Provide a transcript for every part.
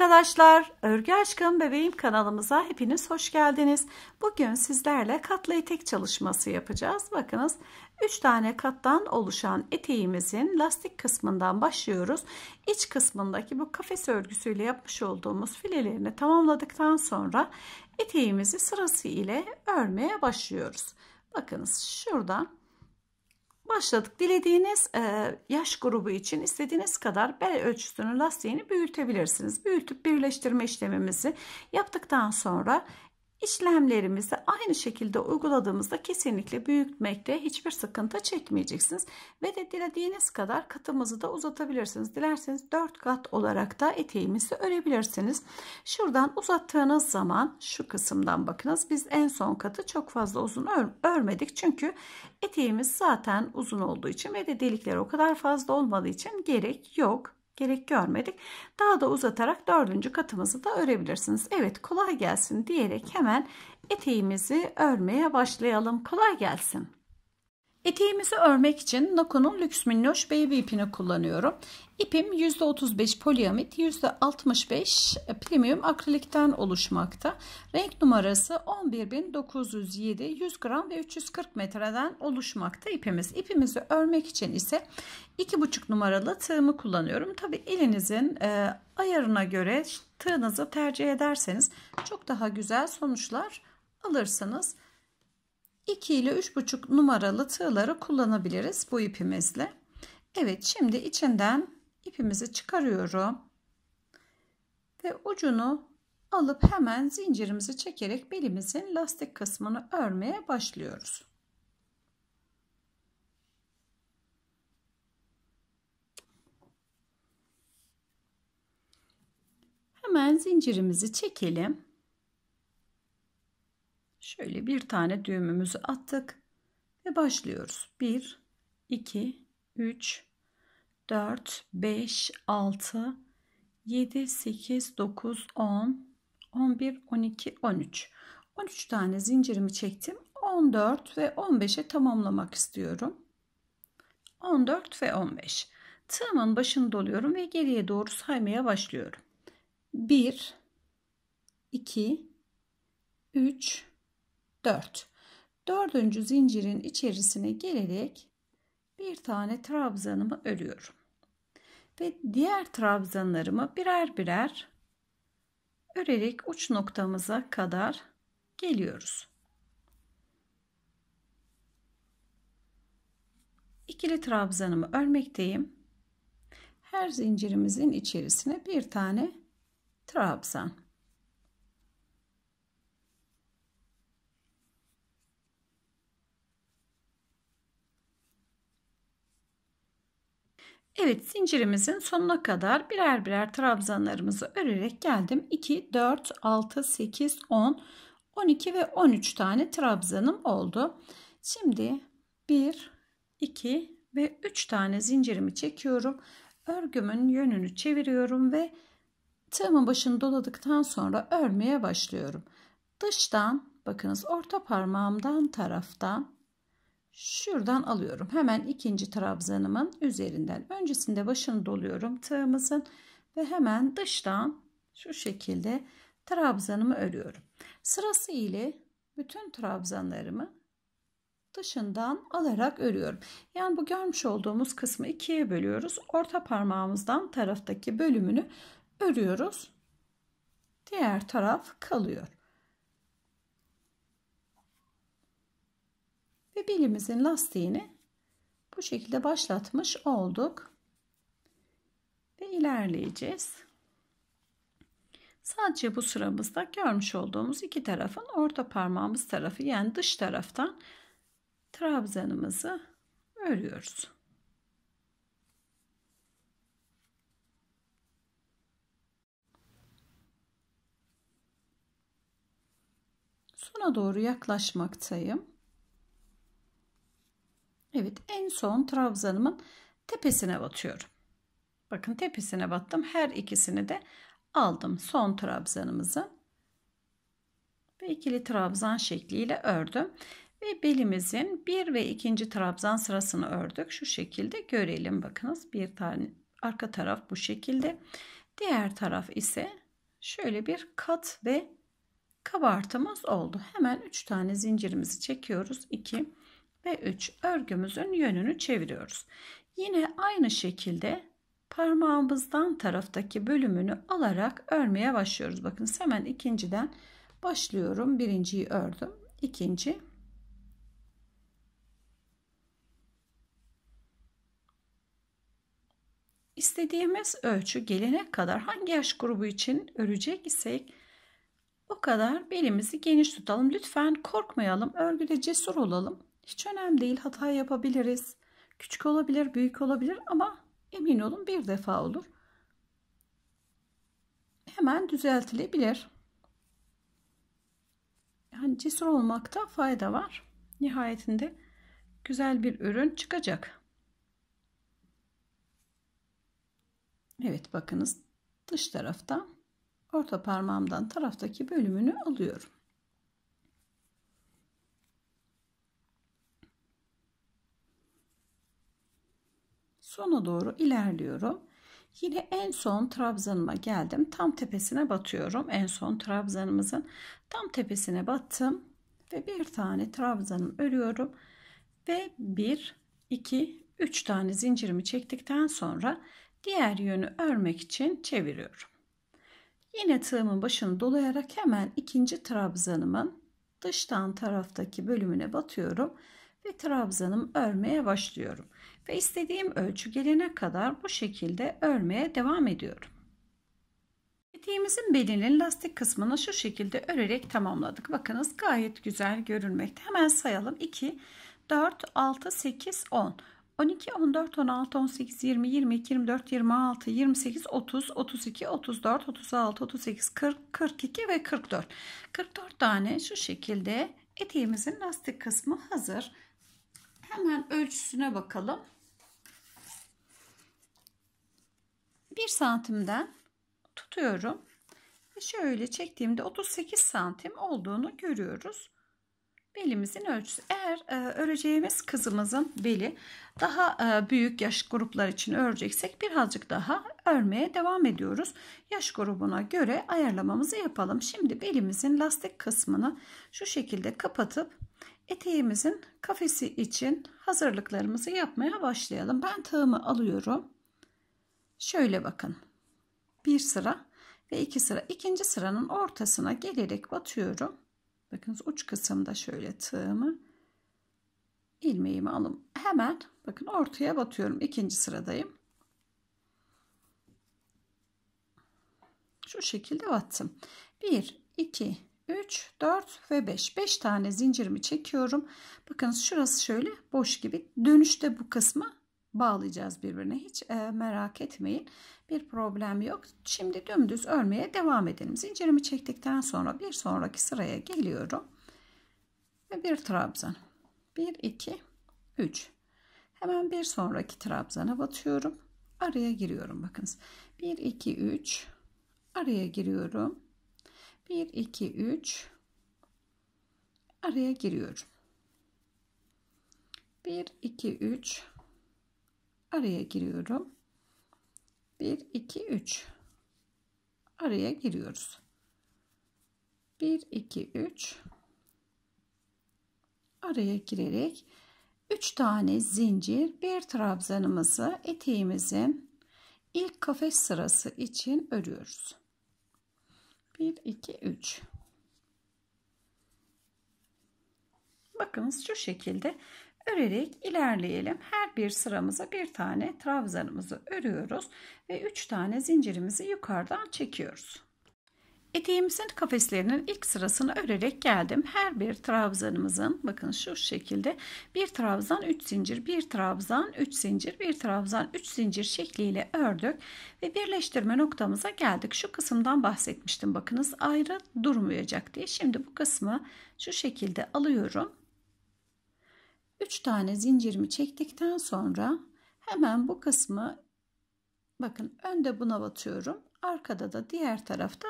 arkadaşlar, Örgü Aşkım Bebeğim kanalımıza hepiniz hoş geldiniz. Bugün sizlerle katlı etek çalışması yapacağız. Bakınız 3 tane kattan oluşan eteğimizin lastik kısmından başlıyoruz. İç kısmındaki bu kafes örgüsüyle yapmış olduğumuz filelerini tamamladıktan sonra eteğimizi sırası ile örmeye başlıyoruz. Bakınız şuradan başladık. Dilediğiniz e, yaş grubu için istediğiniz kadar bel ölçüsünün lastiğini büyütebilirsiniz. Büyütüp birleştirme işlemimizi yaptıktan sonra İşlemlerimizi aynı şekilde uyguladığımızda kesinlikle büyütmekte hiçbir sıkıntı çekmeyeceksiniz. Ve de dilediğiniz kadar katımızı da uzatabilirsiniz. Dilerseniz 4 kat olarak da eteğimizi örebilirsiniz. Şuradan uzattığınız zaman şu kısımdan bakınız. Biz en son katı çok fazla uzun ör örmedik. Çünkü eteğimiz zaten uzun olduğu için ve de delikler o kadar fazla olmadığı için gerek yok gerek görmedik. Daha da uzatarak dördüncü katımızı da örebilirsiniz. Evet kolay gelsin diyerek hemen eteğimizi örmeye başlayalım. Kolay gelsin. Eteğimizi örmek için Nako'nun Lüks Minnoş Baby ipini kullanıyorum. İpim %35 poliamit, %65 premium akrilikten oluşmakta. Renk numarası 11907, 100 gram ve 340 metreden oluşmakta ipimiz. İpimizi örmek için ise 2,5 numaralı tığımı kullanıyorum. Tabi elinizin e, ayarına göre tığınızı tercih ederseniz çok daha güzel sonuçlar alırsınız. 2 ile 3,5 numaralı tığları kullanabiliriz bu ipimizle. Evet şimdi içinden ipimizi çıkarıyorum. Ve ucunu alıp hemen zincirimizi çekerek belimizin lastik kısmını örmeye başlıyoruz. Hemen zincirimizi çekelim. Şöyle bir tane düğümümüzü attık ve başlıyoruz. 1, 2, 3, 4, 5, 6, 7, 8, 9, 10, 11, 12, 13. 13 tane zincirimi çektim. 14 ve 15'e tamamlamak istiyorum. 14 ve 15. Tığımın başını doluyorum ve geriye doğru saymaya başlıyorum. 1 2 3 4. Dördüncü zincirin içerisine gelerek bir tane trabzanımı örüyorum. Ve diğer trabzanlarımı birer birer örerek uç noktamıza kadar geliyoruz. İkili trabzanımı örmekteyim. Her zincirimizin içerisine bir tane trabzan Evet zincirimizin sonuna kadar birer birer trabzanlarımızı örerek geldim. 2, 4, 6, 8, 10, 12 ve 13 tane trabzanım oldu. Şimdi 1, 2 ve 3 tane zincirimi çekiyorum. Örgümün yönünü çeviriyorum ve tığımın başını doladıktan sonra örmeye başlıyorum. Dıştan bakınız orta parmağımdan taraftan şuradan alıyorum. Hemen ikinci trabzanımın üzerinden. Öncesinde başını doluyorum tığımızın ve hemen dıştan şu şekilde trabzanımı örüyorum. Sırası ile bütün trabzanlarımı dışından alarak örüyorum. Yani bu görmüş olduğumuz kısmı ikiye bölüyoruz. Orta parmağımızdan taraftaki bölümünü örüyoruz. Diğer taraf kalıyor. ve belimizin lastiğini bu şekilde başlatmış olduk ve ilerleyeceğiz. Sadece bu sıramızda görmüş olduğumuz iki tarafın orta parmağımız tarafı yani dış taraftan trabzanımızı örüyoruz. Sona doğru yaklaşmaktayım. Evet en son trabzanımın tepesine batıyorum. Bakın tepesine battım. Her ikisini de aldım. Son trabzanımızı ve ikili trabzan şekliyle ördüm. Ve belimizin bir ve ikinci trabzan sırasını ördük. Şu şekilde görelim. Bakınız bir tane arka taraf bu şekilde. Diğer taraf ise şöyle bir kat ve kabartımız oldu. Hemen 3 tane zincirimizi çekiyoruz. 2 ve 3 örgümüzün yönünü çeviriyoruz. Yine aynı şekilde parmağımızdan taraftaki bölümünü alarak örmeye başlıyoruz. Bakın hemen ikinciden başlıyorum. Birinciyi ördüm. İkinci. İstediğimiz ölçü gelene kadar hangi yaş grubu için örecek isek o kadar belimizi geniş tutalım. Lütfen korkmayalım. Örgüde cesur olalım. Hiç önemli değil hata yapabiliriz. Küçük olabilir, büyük olabilir ama emin olun bir defa olur. Hemen düzeltilebilir. Yani cesur olmakta fayda var. Nihayetinde güzel bir ürün çıkacak. Evet bakınız dış tarafta orta parmağımdan taraftaki bölümünü alıyorum. Sona doğru ilerliyorum. Yine en son trabzanıma geldim. Tam tepesine batıyorum. En son trabzanımızın tam tepesine battım. Ve bir tane trabzanım örüyorum. Ve bir, iki, üç tane zincirimi çektikten sonra diğer yönü örmek için çeviriyorum. Yine tığımın başını dolayarak hemen ikinci trabzanımın dıştan taraftaki bölümüne batıyorum ve trabzanımı örmeye başlıyorum ve istediğim ölçü gelene kadar bu şekilde örmeye devam ediyorum. Eteğimizin belinin lastik kısmını şu şekilde örerek tamamladık. Bakınız gayet güzel görünmekte. Hemen sayalım. 2, 4, 6, 8, 10. 12, 14, 16, 18, 20, 22, 24, 26, 28, 30, 32, 34, 36, 38, 40, 42 ve 44. 44 tane şu şekilde eteğimizin lastik kısmı hazır. Hemen ölçüsüne bakalım. 1 santimden tutuyorum. şöyle çektiğimde 38 santim olduğunu görüyoruz. Belimizin ölçüsü. Eğer e, öreceğimiz kızımızın beli daha e, büyük yaş gruplar için öreceksek birazcık daha örmeye devam ediyoruz. Yaş grubuna göre ayarlamamızı yapalım. Şimdi belimizin lastik kısmını şu şekilde kapatıp eteğimizin kafesi için hazırlıklarımızı yapmaya başlayalım. Ben tığımı alıyorum. Şöyle bakın. Bir sıra ve iki sıra. İkinci sıranın ortasına gelerek batıyorum. Bakınız uç kısımda şöyle tığımı ilmeğimi alım. Hemen bakın ortaya batıyorum. İkinci sıradayım. Şu şekilde battım. 1, 2, 3, 4 ve 5. 5 tane zincirimi çekiyorum. Bakınız şurası şöyle boş gibi. Dönüşte bu kısmı bağlayacağız birbirine. Hiç e, merak etmeyin. Bir problem yok. Şimdi dümdüz örmeye devam edelim. Zincirimi çektikten sonra bir sonraki sıraya geliyorum. Ve bir trabzan. 1 2 3. Hemen bir sonraki trabzana batıyorum. Araya giriyorum bakınız. 1 2 3 araya giriyorum. 1 2 3 araya giriyorum. 1 2 3 araya giriyorum. 1 2 3 araya giriyoruz. 1 2 3 araya girerek 3 tane zincir bir trabzanımızı eteğimizin ilk kafes sırası için örüyoruz. 1 2 3 Bakınız şu şekilde örerek ilerleyelim. Her bir sıramıza bir tane trabzanımızı örüyoruz ve 3 tane zincirimizi yukarıdan çekiyoruz. Eteğimizin kafeslerinin ilk sırasını örerek geldim. Her bir trabzanımızın bakın şu şekilde bir trabzan 3 zincir, bir trabzan 3 zincir, bir trabzan 3 zincir şekliyle ördük ve birleştirme noktamıza geldik. Şu kısımdan bahsetmiştim. Bakınız ayrı durmayacak diye. Şimdi bu kısmı şu şekilde alıyorum 3 tane zincirimi çektikten sonra hemen bu kısmı bakın önde buna batıyorum. Arkada da diğer tarafta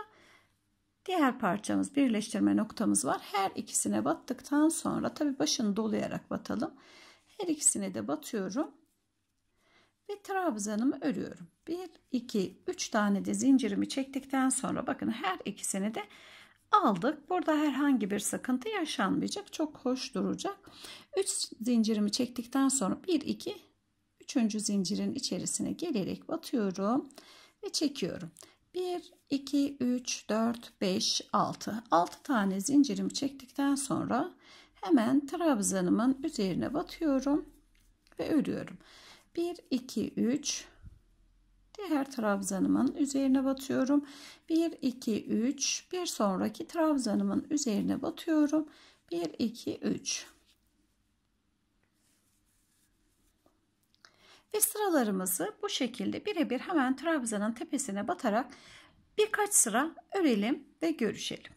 diğer parçamız birleştirme noktamız var. Her ikisine battıktan sonra tabi başını dolayarak batalım. Her ikisine de batıyorum. Ve trabzanımı örüyorum. 1, 2, 3 tane de zincirimi çektikten sonra bakın her ikisini de aldık. Burada herhangi bir sıkıntı yaşanmayacak. Çok hoş duracak. 3 zincirimi çektikten sonra 1 2 3. zincirin içerisine gelerek batıyorum ve çekiyorum. 1 2 3 4 5 6. 6 tane zincirimi çektikten sonra hemen trabzanımın üzerine batıyorum ve örüyorum. 1 2 3 diğer trabzanımın üzerine batıyorum. 1 2 3 bir sonraki trabzanımın üzerine batıyorum. 1 2 3 ve sıralarımızı bu şekilde birebir hemen trabzanın tepesine batarak birkaç sıra örelim ve görüşelim.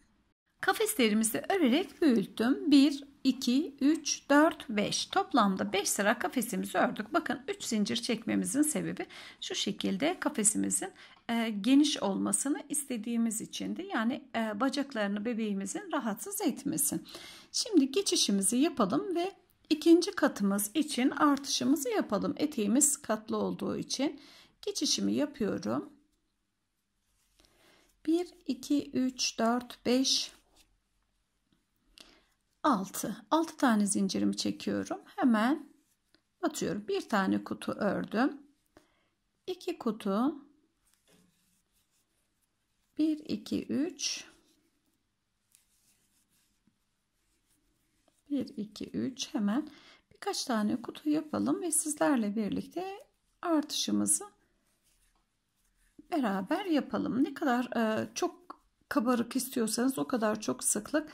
Kafeslerimizi örerek büyüttüm. 1 2, 3, 4, 5. Toplamda 5 sıra kafesimizi ördük. Bakın 3 zincir çekmemizin sebebi şu şekilde kafesimizin e, geniş olmasını istediğimiz içindi. Yani e, bacaklarını bebeğimizin rahatsız etmesin. Şimdi geçişimizi yapalım ve ikinci katımız için artışımızı yapalım. Eteğimiz katlı olduğu için geçişimi yapıyorum. 1, 2, 3, 4, 5, 6. 6 tane zincirimi çekiyorum. Hemen atıyorum. Bir tane kutu ördüm. 2 kutu 1 2 3 1 2 3 hemen birkaç tane kutu yapalım ve sizlerle birlikte artışımızı beraber yapalım. Ne kadar e, çok kabarık istiyorsanız o kadar çok sıklık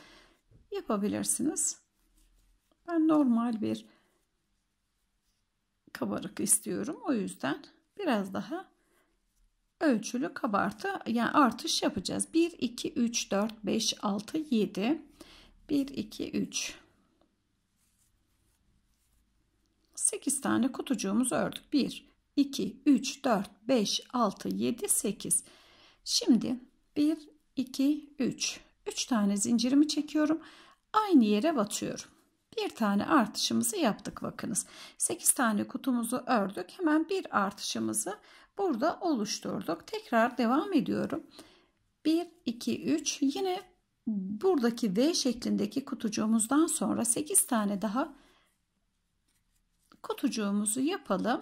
yapabilirsiniz. Ben normal bir kabarık istiyorum. O yüzden biraz daha ölçülü kabartı yani artış yapacağız. 1 2 3 4 5 6 7 1 2 3 8 tane kutucuğumuzu ördük. 1 2 3 4 5 6 7 8. Şimdi 1 2 3 3 tane zincirimi çekiyorum. Aynı yere batıyorum. Bir tane artışımızı yaptık bakınız. 8 tane kutumuzu ördük. Hemen bir artışımızı burada oluşturduk. Tekrar devam ediyorum. 1 2 3 yine buradaki V şeklindeki kutucuğumuzdan sonra 8 tane daha kutucuğumuzu yapalım.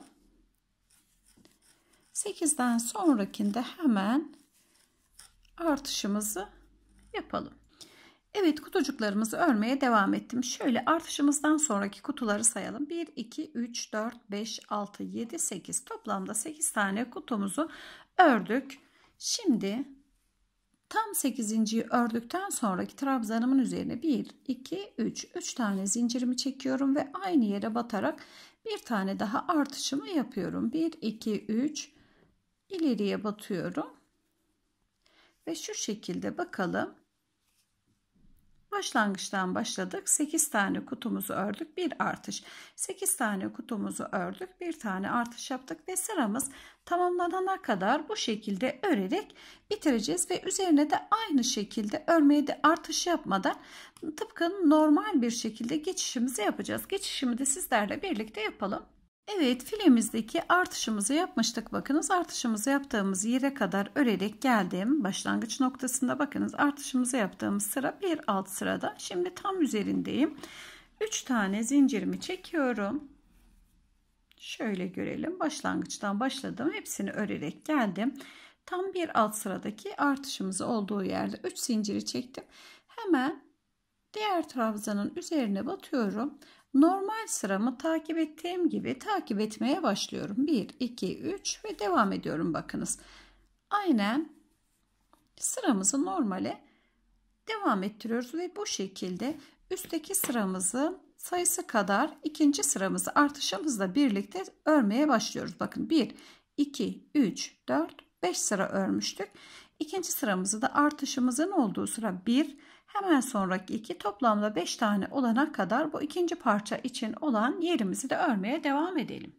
8'den sonrakinde hemen artışımızı yapalım. Evet kutucuklarımızı örmeye devam ettim. Şöyle artışımızdan sonraki kutuları sayalım. 1, 2, 3, 4, 5, 6, 7, 8. Toplamda 8 tane kutumuzu ördük. Şimdi tam 8. ördükten sonraki trabzanımın üzerine 1, 2, 3, 3 tane zincirimi çekiyorum ve aynı yere batarak bir tane daha artışımı yapıyorum. 1, 2, 3 ileriye batıyorum. Ve şu şekilde bakalım. Başlangıçtan başladık. 8 tane kutumuzu ördük. Bir artış. 8 tane kutumuzu ördük. Bir tane artış yaptık ve sıramız tamamlanana kadar bu şekilde örerek bitireceğiz ve üzerine de aynı şekilde örmeye de artış yapmadan tıpkı normal bir şekilde geçişimizi yapacağız. Geçişimi de sizlerle birlikte yapalım. Evet filemizdeki artışımızı yapmıştık. Bakınız artışımızı yaptığımız yere kadar örerek geldim. Başlangıç noktasında bakınız artışımızı yaptığımız sıra bir alt sırada. Şimdi tam üzerindeyim. 3 tane zincirimi çekiyorum. Şöyle görelim. Başlangıçtan başladım. Hepsini örerek geldim. Tam bir alt sıradaki artışımız olduğu yerde 3 zinciri çektim. Hemen diğer trabzanın üzerine batıyorum. Normal sıramı takip ettiğim gibi takip etmeye başlıyorum. 1, 2, 3 ve devam ediyorum bakınız. Aynen sıramızı normale devam ettiriyoruz ve bu şekilde üstteki sıramızın sayısı kadar ikinci sıramızı artışımızla birlikte örmeye başlıyoruz. Bakın 1, 2, 3, 4, 5 sıra örmüştük. İkinci sıramızı da artışımızın olduğu sıra 1, Hemen sonraki iki toplamda 5 tane olana kadar bu ikinci parça için olan yerimizi de örmeye devam edelim.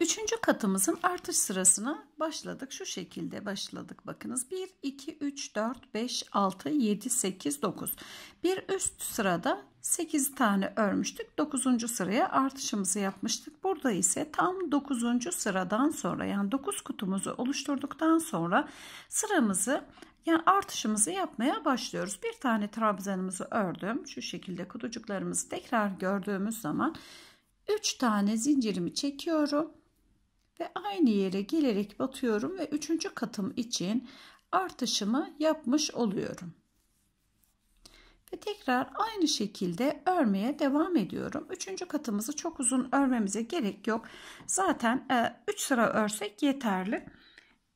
Üçüncü katımızın artış sırasına başladık. Şu şekilde başladık. Bakınız 1, 2, 3, 4, 5, 6, 7, 8, 9. Bir üst sırada 8 tane örmüştük. 9. sıraya artışımızı yapmıştık. Burada ise tam 9. sıradan sonra yani 9 kutumuzu oluşturduktan sonra sıramızı yani artışımızı yapmaya başlıyoruz. Bir tane trabzanımızı ördüm. Şu şekilde kutucuklarımızı tekrar gördüğümüz zaman 3 tane zincirimi çekiyorum ve aynı yere gelerek batıyorum ve 3. katım için artışımı yapmış oluyorum. Ve tekrar aynı şekilde örmeye devam ediyorum. Üçüncü katımızı çok uzun örmemize gerek yok. Zaten 3 e, sıra örsek yeterli.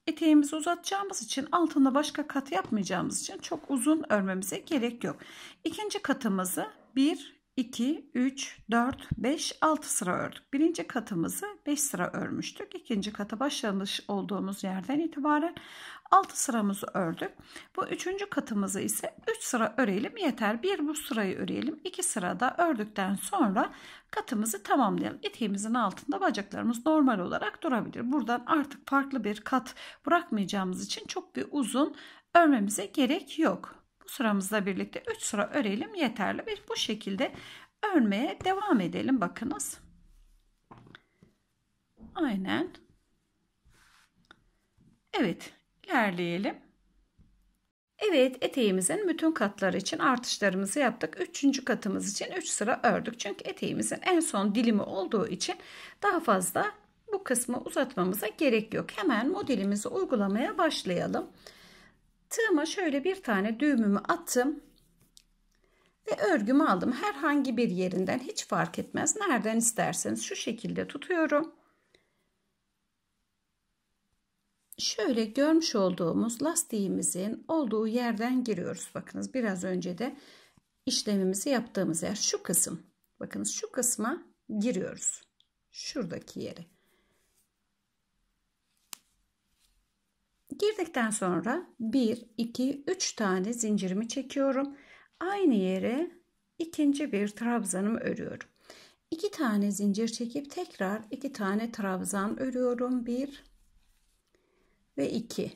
Eteğimizi uzatacağımız için altında başka kat yapmayacağımız için çok uzun örmemize gerek yok. İkinci katımızı 1, 2, 3, 4, 5, 6 sıra ördük. Birinci katımızı 5 sıra örmüştük. İkinci kata başlamış olduğumuz yerden itibaren 6 sıramızı ördük. Bu üçüncü katımızı ise 3 sıra örelim yeter. Bir bu sırayı örelim. 2 sırada ördükten sonra katımızı tamamlayalım. İteğimizin altında bacaklarımız normal olarak durabilir. Buradan artık farklı bir kat bırakmayacağımız için çok bir uzun örmemize gerek yok. Bu sıramızla birlikte 3 sıra örelim yeterli. Bir bu şekilde örmeye devam edelim bakınız. Aynen. Evet İlerleyelim. Evet eteğimizin bütün katları için artışlarımızı yaptık. Üçüncü katımız için 3 sıra ördük. Çünkü eteğimizin en son dilimi olduğu için daha fazla bu kısmı uzatmamıza gerek yok. Hemen modelimizi uygulamaya başlayalım. Tığıma şöyle bir tane düğümümü attım ve örgümü aldım. Herhangi bir yerinden hiç fark etmez. Nereden isterseniz şu şekilde tutuyorum. şöyle görmüş olduğumuz lastiğimizin olduğu yerden giriyoruz. Bakınız biraz önce de işlemimizi yaptığımız yer şu kısım. Bakınız şu kısma giriyoruz. Şuradaki yere. Girdikten sonra 1, 2, 3 tane zincirimi çekiyorum. Aynı yere ikinci bir trabzanımı örüyorum. 2 tane zincir çekip tekrar 2 tane trabzan örüyorum. 1, ve 2.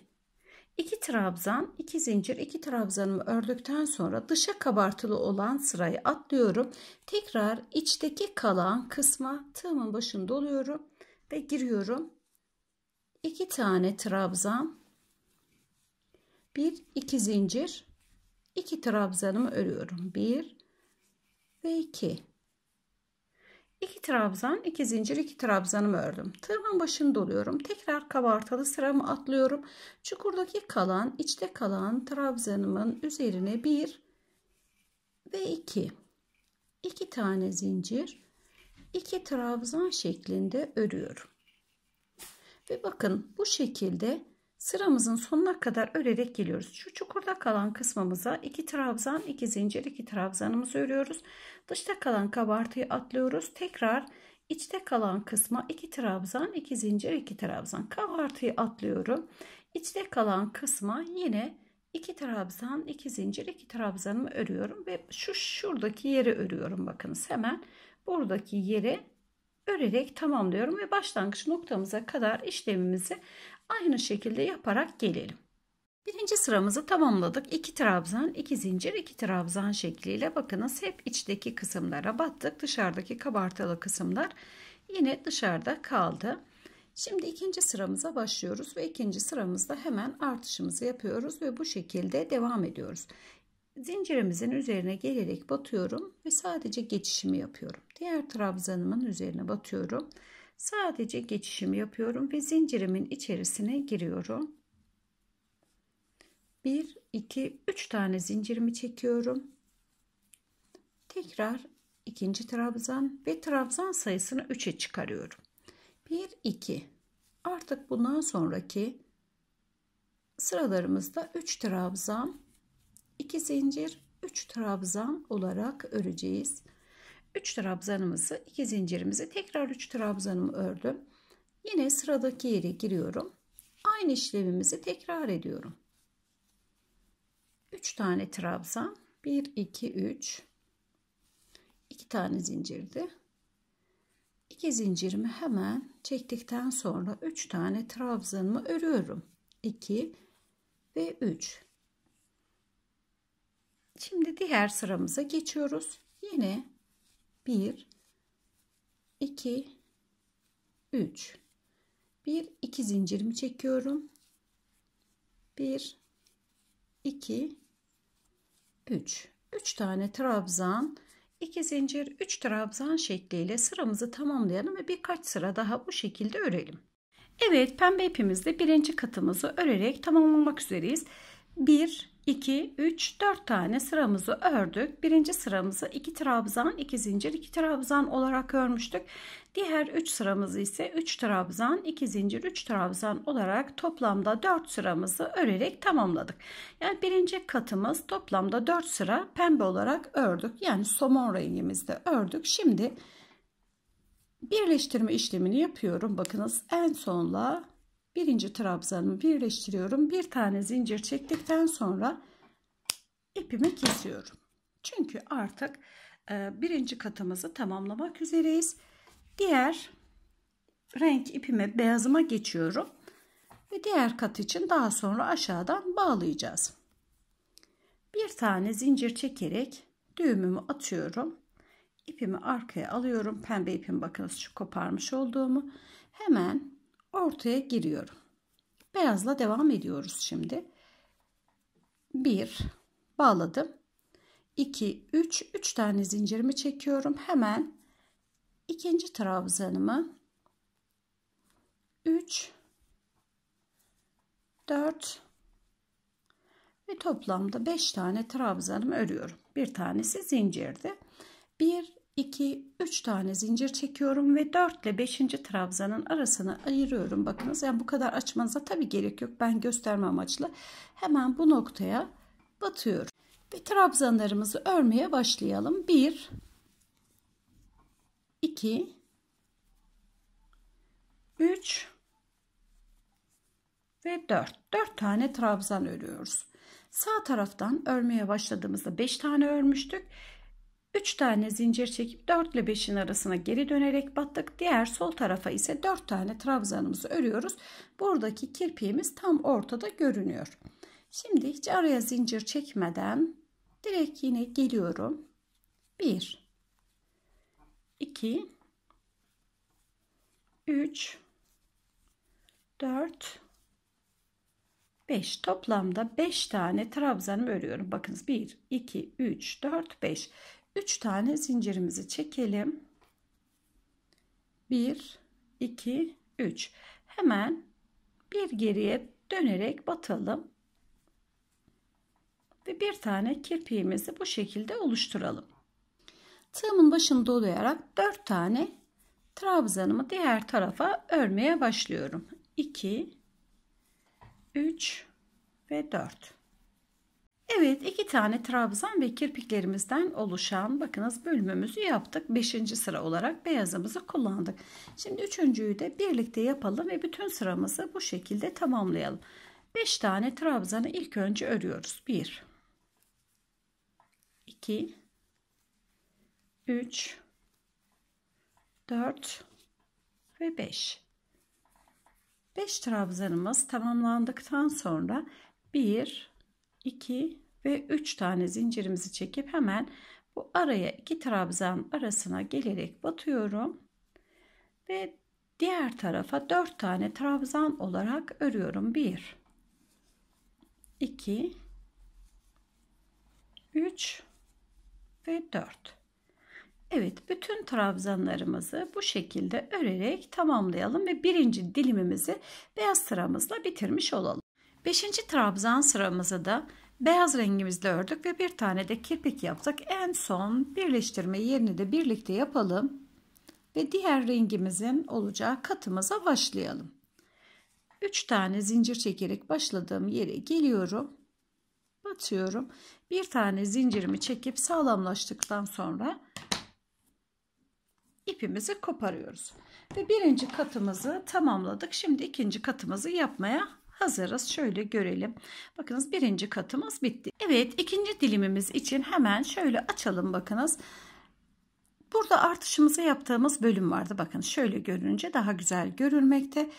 2 trabzan, 2 zincir, 2 trabzanımı ördükten sonra dışa kabartılı olan sırayı atlıyorum. Tekrar içteki kalan kısma tığımın başını doluyorum ve giriyorum. 2 tane trabzan, 1 2 zincir, 2 trabzanımı örüyorum. 1 ve 2. 2 trabzan, 2 zincir, 2 trabzanımı ördüm. Tığımın başını doluyorum. Tekrar kabartalı sıramı atlıyorum. Çukurdaki kalan, içte kalan trabzanımın üzerine 1 ve 2. 2 tane zincir, 2 trabzan şeklinde örüyorum. Ve bakın bu şekilde Sıramızın sonuna kadar örerek geliyoruz. Şu çukurda kalan kısmımıza 2 trabzan, 2 zincir, 2 trabzanımızı örüyoruz. Dışta kalan kabartıyı atlıyoruz. Tekrar içte kalan kısma 2 trabzan, 2 zincir, 2 trabzan kabartıyı atlıyorum. İçte kalan kısma yine 2 trabzan, 2 zincir, 2 trabzanımı örüyorum ve şu şuradaki yeri örüyorum. Bakınız hemen buradaki yeri örerek tamamlıyorum ve başlangıç noktamıza kadar işlemimizi aynı şekilde yaparak gelelim. Birinci sıramızı tamamladık. 2 trabzan, 2 zincir, 2 trabzan şekliyle bakınız hep içteki kısımlara battık. Dışarıdaki kabartılı kısımlar yine dışarıda kaldı. Şimdi ikinci sıramıza başlıyoruz ve ikinci sıramızda hemen artışımızı yapıyoruz ve bu şekilde devam ediyoruz. Zincirimizin üzerine gelerek batıyorum ve sadece geçişimi yapıyorum. Diğer trabzanımın üzerine batıyorum. Sadece geçişimi yapıyorum ve zincirimin içerisine giriyorum. 1 2 3 tane zincirimi çekiyorum. Tekrar ikinci trabzan ve trabzan sayısını 3'e çıkarıyorum. 1 2 Artık bundan sonraki sıralarımızda 3 trabzan, 2 zincir, 3 trabzan olarak öreceğiz. 3 trabzanımızı 2 zincirimizi tekrar 3 trabzanımı ördüm. Yine sıradaki yere giriyorum. Aynı işlemimizi tekrar ediyorum. 3 tane trabzan 1 2 3 2 tane zincirdi. 2 zincirimi hemen çektikten sonra 3 tane trabzanımı örüyorum. 2 ve 3. Şimdi diğer sıramıza geçiyoruz. Yine 1 2 3 1 2 zincirimi çekiyorum 1 2 3 3 tane trabzan 2 zincir 3 trabzan şekliyle sıramızı tamamlayalım ve birkaç sıra daha bu şekilde örelim. Evet pembe ipimizde birinci katımızı örerek tamamlamak üzereyiz. 1 2, 3, 4 tane sıramızı ördük. Birinci sıramızı 2 trabzan, 2 zincir, 2 trabzan olarak örmüştük. Diğer 3 sıramızı ise 3 trabzan, 2 zincir, 3 trabzan olarak toplamda 4 sıramızı örerek tamamladık. Yani birinci katımız toplamda 4 sıra pembe olarak ördük. Yani somon rengimizde ördük. Şimdi birleştirme işlemini yapıyorum. Bakınız en sonla birinci trabzanımı birleştiriyorum. Bir tane zincir çektikten sonra ipimi kesiyorum. Çünkü artık e, birinci katımızı tamamlamak üzereyiz. Diğer renk ipime beyazıma geçiyorum. Ve diğer kat için daha sonra aşağıdan bağlayacağız. Bir tane zincir çekerek düğümümü atıyorum. İpimi arkaya alıyorum. Pembe ipim bakınız şu koparmış olduğumu. Hemen ortaya giriyorum. Beyazla devam ediyoruz şimdi. 1 bağladım. 2 3 3 tane zincirimi çekiyorum. Hemen ikinci trabzanımı 3 4 ve toplamda 5 tane trabzanımı örüyorum. Bir tanesi zincirdi. 1 2, 3 tane zincir çekiyorum ve 4 ile 5. trabzanın arasını ayırıyorum. Bakınız yani bu kadar açmanıza tabii gerek yok. Ben gösterme amaçlı hemen bu noktaya batıyorum. Ve trabzanlarımızı örmeye başlayalım. 1, 2, 3 ve 4. 4 tane trabzan örüyoruz. Sağ taraftan örmeye başladığımızda 5 tane örmüştük. 3 tane zincir çekip 4 ile 5'in arasına geri dönerek battık. Diğer sol tarafa ise 4 tane trabzanımızı örüyoruz. Buradaki kirpiğimiz tam ortada görünüyor. Şimdi hiç araya zincir çekmeden direkt yine geliyorum. 1 2 3 4 5 toplamda 5 tane trabzanımı örüyorum. Bakınız 1 2 3 4 5 3 tane zincirimizi çekelim. 1 2 3 hemen bir geriye dönerek batalım ve bir tane kirpiğimizi bu şekilde oluşturalım. Tığımın başını dolayarak 4 tane trabzanımı diğer tarafa örmeye başlıyorum. 2 3 ve 4 Evet iki tane trabzan ve kirpiklerimizden oluşan bakınız bölümümüzü yaptık. Beşinci sıra olarak beyazımızı kullandık. Şimdi üçüncüyü de birlikte yapalım ve bütün sıramızı bu şekilde tamamlayalım. Beş tane trabzanı ilk önce örüyoruz. Bir, iki, üç, dört ve beş. Beş trabzanımız tamamlandıktan sonra bir, 2 ve 3 tane zincirimizi çekip hemen bu araya iki trabzan arasına gelerek batıyorum ve diğer tarafa 4 tane trabzan olarak örüyorum 1 2 3 ve 4 Evet bütün trabzanlarımızı bu şekilde örerek tamamlayalım ve birinci dilimimizi beyaz sıramızla bitirmiş olalım. Beşinci trabzan sıramızı da beyaz rengimizle ördük ve bir tane de kirpik yaptık. En son birleştirme yerini de birlikte yapalım ve diğer rengimizin olacağı katımıza başlayalım. 3 tane zincir çekerek başladığım yere geliyorum. Batıyorum. Bir tane zincirimi çekip sağlamlaştıktan sonra ipimizi koparıyoruz. Ve birinci katımızı tamamladık. Şimdi ikinci katımızı yapmaya hazırız. Şöyle görelim. Bakınız birinci katımız bitti. Evet ikinci dilimimiz için hemen şöyle açalım bakınız. Burada artışımızı yaptığımız bölüm vardı. Bakın şöyle görünce daha güzel görülmekte.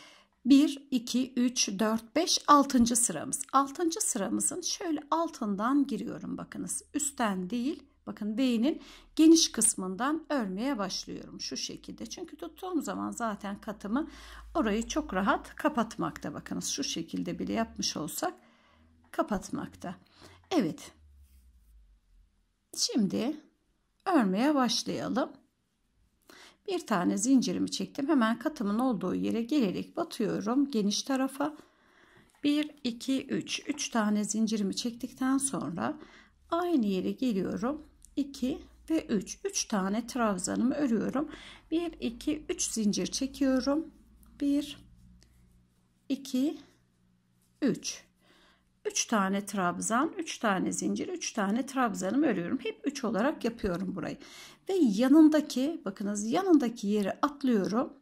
1, 2, 3, 4, 5, 6. sıramız. 6. sıramızın şöyle altından giriyorum bakınız. Üstten değil Bakın D'nin geniş kısmından örmeye başlıyorum şu şekilde. Çünkü tuttuğum zaman zaten katımı orayı çok rahat kapatmakta. Bakınız şu şekilde bile yapmış olsak kapatmakta. Evet. Şimdi örmeye başlayalım. Bir tane zincirimi çektim. Hemen katımın olduğu yere gelerek batıyorum geniş tarafa. 1 2 3 3 tane zincirimi çektikten sonra aynı yere geliyorum 2 ve 3 3 tane trabzanımı örüyorum 1 2 3 zincir çekiyorum 1 2 3 3 tane trabzan 3 tane zincir 3 tane trabzanımı örüyorum hep 3 olarak yapıyorum burayı ve yanındaki bakınız yanındaki yeri atlıyorum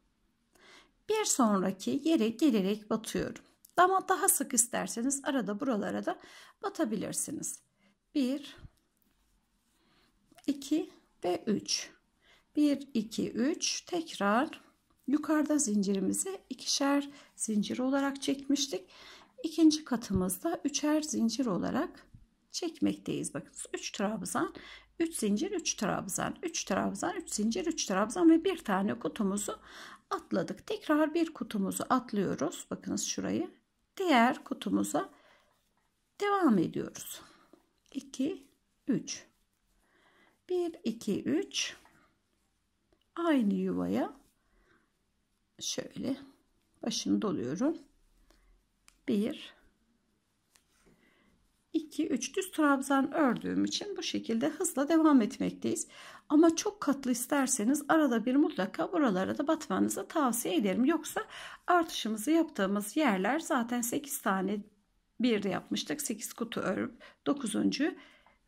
bir sonraki yere gelerek batıyorum ama daha sık isterseniz arada buralara da batabilirsiniz 1 2 ve 3. 1 2 3 tekrar yukarıda zincirimizi ikişer zincir olarak çekmiştik. İkinci katımızda üçer zincir olarak çekmekteyiz. Bakın, 3 trabzan, 3 zincir, 3 trabzan, 3 trabzan, 3 zincir, 3 trabzan ve bir tane kutumuzu atladık. Tekrar bir kutumuzu atlıyoruz. Bakınız şurayı. Diğer kutumuza devam ediyoruz. 2 3 1 2 3 aynı yuvaya şöyle başını doluyorum 1 2 3 düz trabzan ördüğüm için bu şekilde hızla devam etmekteyiz ama çok katlı isterseniz arada bir mutlaka buralara da batmanızı tavsiye ederim yoksa artışımızı yaptığımız yerler zaten 8 tane bir de yapmıştık 8 kutu örüp 9.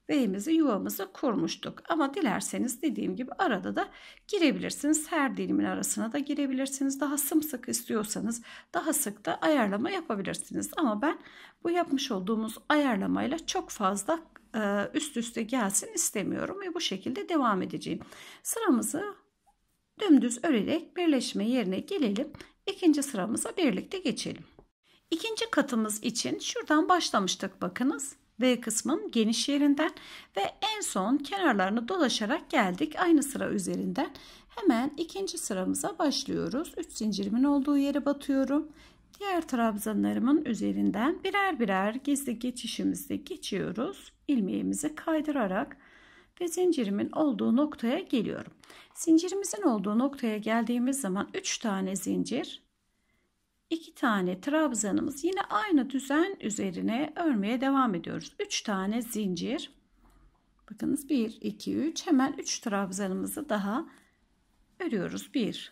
Beyimizi yuvamızı kurmuştuk. Ama dilerseniz dediğim gibi arada da girebilirsiniz. Her dilimin arasına da girebilirsiniz. Daha sımsıkı istiyorsanız daha sık da ayarlama yapabilirsiniz. Ama ben bu yapmış olduğumuz ayarlamayla çok fazla e, üst üste gelsin istemiyorum ve bu şekilde devam edeceğim. Sıramızı dümdüz örerek birleşme yerine gelelim. İkinci sıramıza birlikte geçelim. İkinci katımız için şuradan başlamıştık bakınız. B kısmım geniş yerinden ve en son kenarlarını dolaşarak geldik. Aynı sıra üzerinden hemen ikinci sıramıza başlıyoruz. 3 zincirimin olduğu yere batıyorum. Diğer trabzanlarımın üzerinden birer birer gizli geçişimizde geçiyoruz. İlmeğimizi kaydırarak ve zincirimin olduğu noktaya geliyorum. Zincirimizin olduğu noktaya geldiğimiz zaman 3 tane zincir iki tane trabzanımız yine aynı düzen üzerine örmeye devam ediyoruz. Üç tane zincir. Bakınız 1, 2, 3 hemen 3 trabzanımızı daha örüyoruz. 1,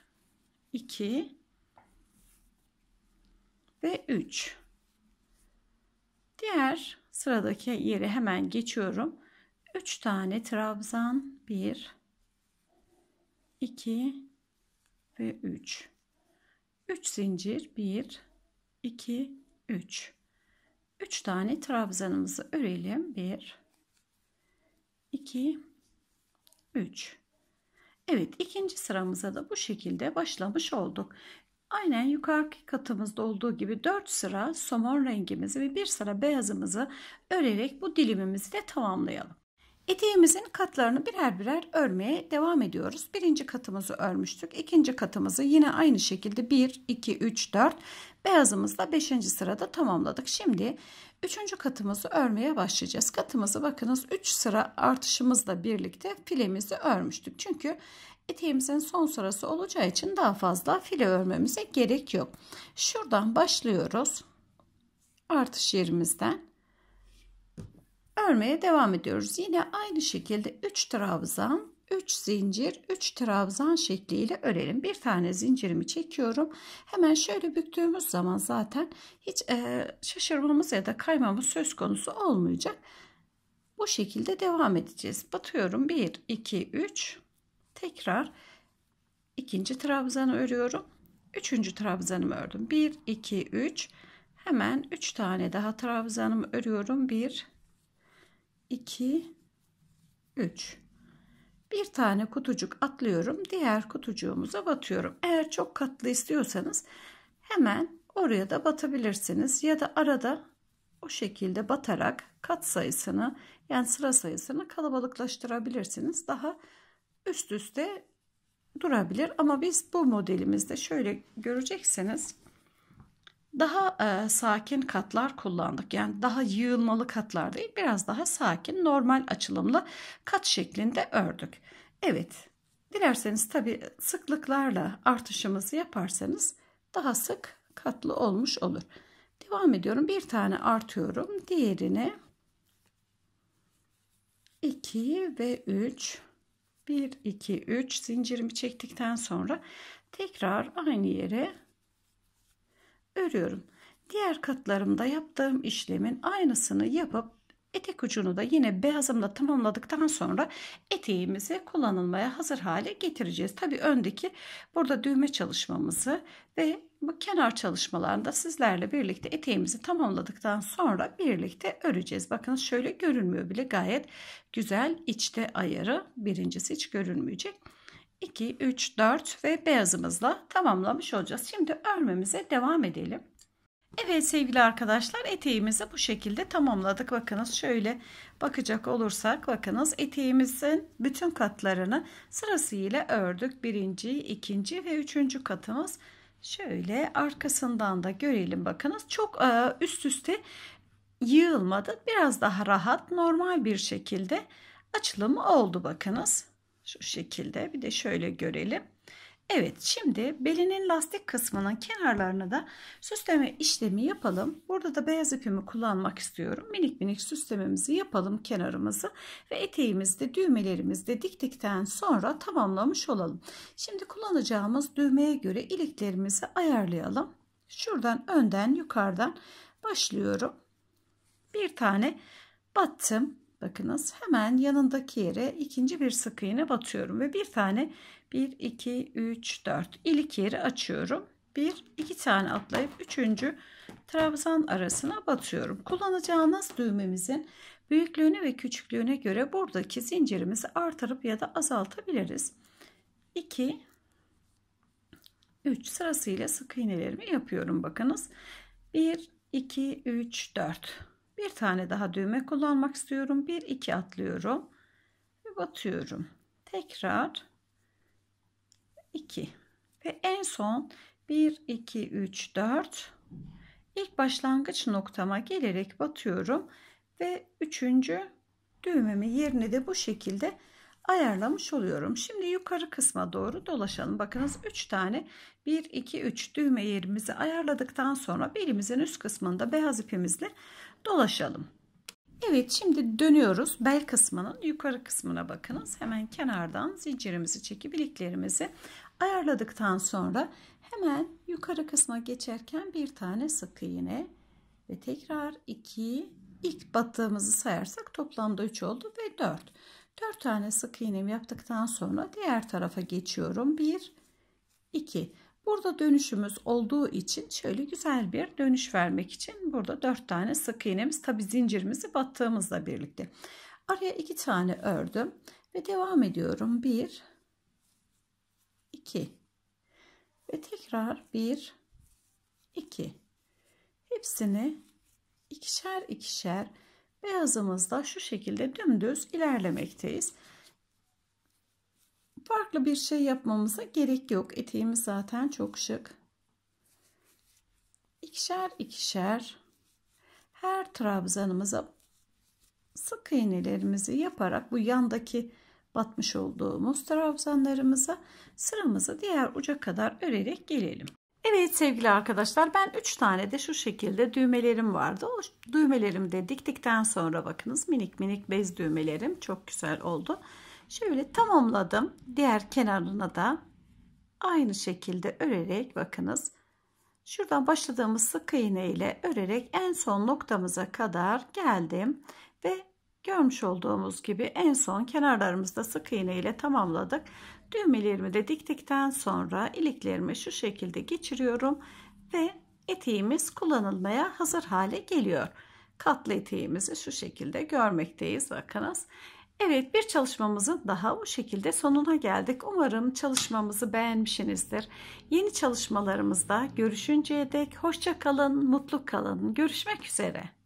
2 ve 3. Diğer sıradaki yeri hemen geçiyorum. 3 tane trabzan 1 2 ve 3 3 zincir 1 2 3 3 tane trabzanımızı örelim 1 2 3 Evet ikinci sıramıza da bu şekilde başlamış olduk aynen yukarıki katımızda olduğu gibi 4 sıra somon rengimizi ve 1 sıra beyazımızı örerek bu dilimimizi de tamamlayalım. Eteğimizin katlarını birer birer örmeye devam ediyoruz. Birinci katımızı örmüştük. İkinci katımızı yine aynı şekilde 1, 2, 3, 4 beyazımızla 5. sırada tamamladık. Şimdi 3. katımızı örmeye başlayacağız. Katımızı bakınız 3 sıra artışımızla birlikte filemizi örmüştük. Çünkü eteğimizin son sırası olacağı için daha fazla file örmemize gerek yok. Şuradan başlıyoruz. Artış yerimizden örmeye devam ediyoruz. Yine aynı şekilde 3 trabzan 3 zincir 3 trabzan şekliyle örelim. Bir tane zincirimi çekiyorum. Hemen şöyle büktüğümüz zaman zaten hiç e, şaşırmamız ya da kaymamız söz konusu olmayacak. Bu şekilde devam edeceğiz. Batıyorum 1 2 3 tekrar ikinci trabzanı örüyorum. Üçüncü trabzanımı ördüm. 1 2 3 hemen 3 tane daha trabzanımı örüyorum. 1 2 3 bir tane kutucuk atlıyorum diğer kutucuğumuza batıyorum eğer çok katlı istiyorsanız hemen oraya da batabilirsiniz ya da arada o şekilde batarak kat sayısını yani sıra sayısını kalabalıklaştırabilirsiniz daha üst üste durabilir ama biz bu modelimizde şöyle göreceksiniz daha e, sakin katlar kullandık. Yani daha yığılmalı katlar değil, biraz daha sakin, normal açılımlı kat şeklinde ördük. Evet, dilerseniz tabi sıklıklarla artışımızı yaparsanız daha sık katlı olmuş olur. Devam ediyorum. Bir tane artıyorum. Diğerini 2 ve 3 1 2 3 zincirimi çektikten sonra tekrar aynı yere örüyorum. Diğer katlarımda yaptığım işlemin aynısını yapıp etek ucunu da yine beyazımla tamamladıktan sonra eteğimizi kullanılmaya hazır hale getireceğiz. Tabi öndeki burada düğme çalışmamızı ve bu kenar çalışmalarında sizlerle birlikte eteğimizi tamamladıktan sonra birlikte öreceğiz. Bakın şöyle görünmüyor bile gayet güzel içte ayarı birincisi hiç görünmeyecek. 2, 3, 4 ve beyazımızla tamamlamış olacağız. Şimdi örmemize devam edelim. Evet sevgili arkadaşlar eteğimizi bu şekilde tamamladık. Bakınız şöyle bakacak olursak bakınız eteğimizin bütün katlarını sırasıyla ördük. Birinci, ikinci ve üçüncü katımız. Şöyle arkasından da görelim bakınız. Çok e, üst üste yığılmadı. Biraz daha rahat normal bir şekilde açılımı oldu bakınız. Şu şekilde bir de şöyle görelim. Evet şimdi belinin lastik kısmının kenarlarını da süsleme işlemi yapalım. Burada da beyaz ipimi kullanmak istiyorum. Minik minik süslememizi yapalım kenarımızı ve eteğimizde düğmelerimizde diktikten sonra tamamlamış olalım. Şimdi kullanacağımız düğmeye göre iliklerimizi ayarlayalım. Şuradan önden yukarıdan başlıyorum. Bir tane battım. Bakınız hemen yanındaki yere ikinci bir sık iğne batıyorum ve bir tane 1 2 3 4 ilik yeri açıyorum. 1 2 tane atlayıp 3. trabzan arasına batıyorum. Kullanacağınız düğmemizin büyüklüğüne ve küçüklüğüne göre buradaki zincirimizi artırıp ya da azaltabiliriz. 2 3 sırasıyla sık iğnelerimi yapıyorum bakınız. 1 2 3 4 bir tane daha düğme kullanmak istiyorum. 1 2 atlıyorum ve batıyorum. Tekrar 2 ve en son 1 2 3 4 ilk başlangıç noktama gelerek batıyorum ve üçüncü düğmemi yerine de bu şekilde ayarlamış oluyorum. Şimdi yukarı kısma doğru dolaşalım. Bakınız 3 tane 1 2 3 düğme yerimizi ayarladıktan sonra belimizin üst kısmında beyaz ipimizle dolaşalım. Evet şimdi dönüyoruz. Bel kısmının yukarı kısmına bakınız. Hemen kenardan zincirimizi çekip iliklerimizi ayarladıktan sonra hemen yukarı kısma geçerken bir tane sık iğne ve tekrar 2 ilk battığımızı sayarsak toplamda 3 oldu ve 4. 4 tane sık iğnemi yaptıktan sonra diğer tarafa geçiyorum. 1 2 Burada dönüşümüz olduğu için şöyle güzel bir dönüş vermek için burada 4 tane sık iğnemiz tabi zincirimizi battığımızla birlikte. Araya 2 tane ördüm ve devam ediyorum. 1 2 ve tekrar 1 2 hepsini ikişer ikişer beyazımızda şu şekilde dümdüz ilerlemekteyiz. Farklı bir şey yapmamıza gerek yok. Eteğimiz zaten çok şık. İkişer ikişer her trabzanımıza sık iğnelerimizi yaparak bu yandaki batmış olduğumuz trabzanlarımıza sıramızı diğer uca kadar örerek gelelim. Evet sevgili arkadaşlar ben 3 tane de şu şekilde düğmelerim vardı. O düğmelerimi de diktikten sonra bakınız minik minik bez düğmelerim çok güzel oldu. Şöyle tamamladım. Diğer kenarına da aynı şekilde örerek bakınız. Şuradan başladığımız sık iğne ile örerek en son noktamıza kadar geldim ve görmüş olduğumuz gibi en son kenarlarımızda sık iğne ile tamamladık. Düğmelerimi de diktikten sonra iliklerimi şu şekilde geçiriyorum ve eteğimiz kullanılmaya hazır hale geliyor. Katlı eteğimizi şu şekilde görmekteyiz. Bakınız Evet bir çalışmamızın daha bu şekilde sonuna geldik. Umarım çalışmamızı beğenmişsinizdir. Yeni çalışmalarımızda görüşünceye dek hoşça kalın, mutlu kalın. Görüşmek üzere.